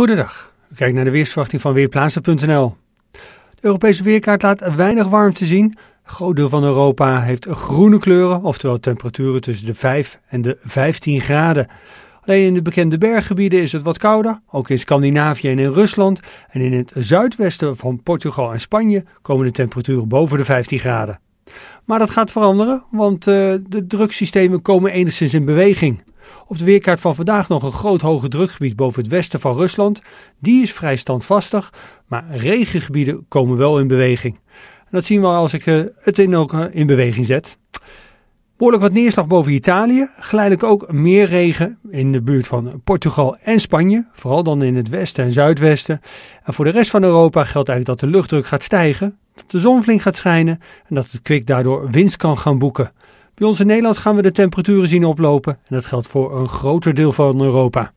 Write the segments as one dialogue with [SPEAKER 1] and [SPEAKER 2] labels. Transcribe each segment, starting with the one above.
[SPEAKER 1] Goedendag. Kijk naar de weersverwachting van Weerplaatsen.nl. De Europese weerkaart laat weinig warmte zien. Een groot deel van Europa heeft groene kleuren, oftewel temperaturen tussen de 5 en de 15 graden. Alleen in de bekende berggebieden is het wat kouder. Ook in Scandinavië en in Rusland. En in het zuidwesten van Portugal en Spanje komen de temperaturen boven de 15 graden. Maar dat gaat veranderen, want eh, de drugsystemen komen enigszins in beweging. Op de weerkaart van vandaag nog een groot hoge drukgebied boven het westen van Rusland. Die is vrij standvastig, maar regengebieden komen wel in beweging. dat zien we als ik eh, het in, ook eh, in beweging zet. Behoorlijk wat neerslag boven Italië. Geleidelijk ook meer regen in de buurt van Portugal en Spanje. Vooral dan in het westen en zuidwesten. En voor de rest van Europa geldt eigenlijk dat de luchtdruk gaat stijgen. Dat de zon flink gaat schijnen. En dat het kwik daardoor winst kan gaan boeken. Bij ons in Nederland gaan we de temperaturen zien oplopen en dat geldt voor een groter deel van Europa.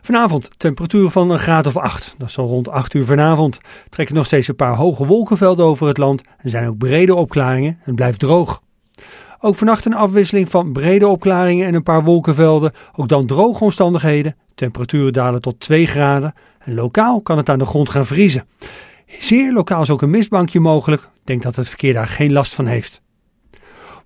[SPEAKER 1] Vanavond temperaturen van een graad of 8. Dat is al rond 8 uur vanavond. Trekken nog steeds een paar hoge wolkenvelden over het land en zijn ook brede opklaringen en blijft droog. Ook vannacht een afwisseling van brede opklaringen en een paar wolkenvelden. Ook dan droge omstandigheden. Temperaturen dalen tot 2 graden. En lokaal kan het aan de grond gaan vriezen. Zeer lokaal is ook een mistbankje mogelijk. denk dat het verkeer daar geen last van heeft.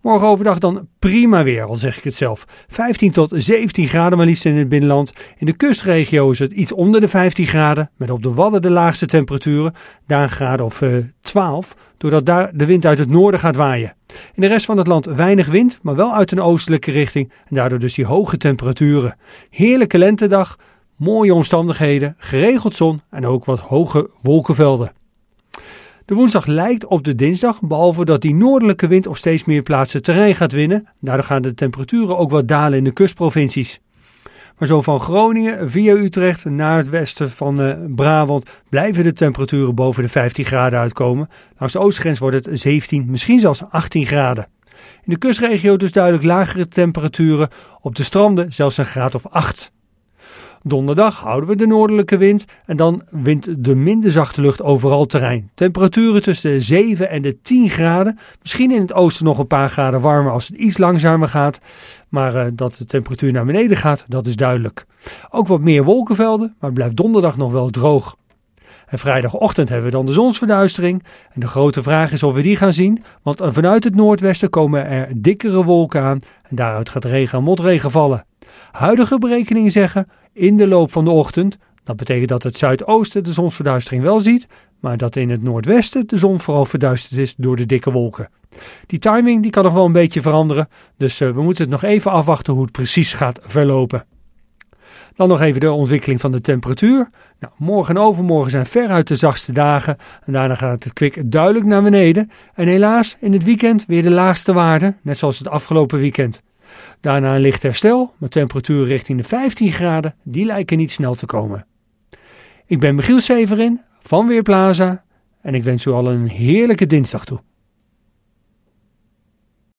[SPEAKER 1] Morgen overdag dan prima weer, al zeg ik het zelf. 15 tot 17 graden maar liefst in het binnenland. In de kustregio is het iets onder de 15 graden, met op de Wadden de laagste temperaturen, daar een graad of 12, eh, doordat daar de wind uit het noorden gaat waaien. In de rest van het land weinig wind, maar wel uit een oostelijke richting en daardoor dus die hoge temperaturen. Heerlijke lentedag, mooie omstandigheden, geregeld zon en ook wat hoge wolkenvelden. De woensdag lijkt op de dinsdag, behalve dat die noordelijke wind op steeds meer plaatsen terrein gaat winnen. Daardoor gaan de temperaturen ook wat dalen in de kustprovincies. Maar zo van Groningen via Utrecht naar het westen van eh, Brabant blijven de temperaturen boven de 15 graden uitkomen. Langs de oostgrens wordt het 17, misschien zelfs 18 graden. In de kustregio dus duidelijk lagere temperaturen, op de stranden zelfs een graad of 8. Donderdag houden we de noordelijke wind en dan wint de minder zachte lucht overal terrein. Temperaturen tussen de 7 en de 10 graden. Misschien in het oosten nog een paar graden warmer als het iets langzamer gaat. Maar eh, dat de temperatuur naar beneden gaat, dat is duidelijk. Ook wat meer wolkenvelden, maar het blijft donderdag nog wel droog. En vrijdagochtend hebben we dan de zonsverduistering. En de grote vraag is of we die gaan zien. Want vanuit het noordwesten komen er dikkere wolken aan. En daaruit gaat regen en motregen vallen. Huidige berekeningen zeggen in de loop van de ochtend. Dat betekent dat het zuidoosten de zonsverduistering wel ziet, maar dat in het noordwesten de zon vooral verduisterd is door de dikke wolken. Die timing die kan nog wel een beetje veranderen, dus eh, we moeten het nog even afwachten hoe het precies gaat verlopen. Dan nog even de ontwikkeling van de temperatuur. Nou, morgen en overmorgen zijn veruit de zachtste dagen. En daarna gaat het kwik duidelijk naar beneden. En helaas in het weekend weer de laagste waarde, net zoals het afgelopen weekend. Daarna een licht herstel, met temperaturen richting de 15 graden, die lijken niet snel te komen. Ik ben Michiel Severin van Weerplaza en ik wens u al een heerlijke dinsdag toe.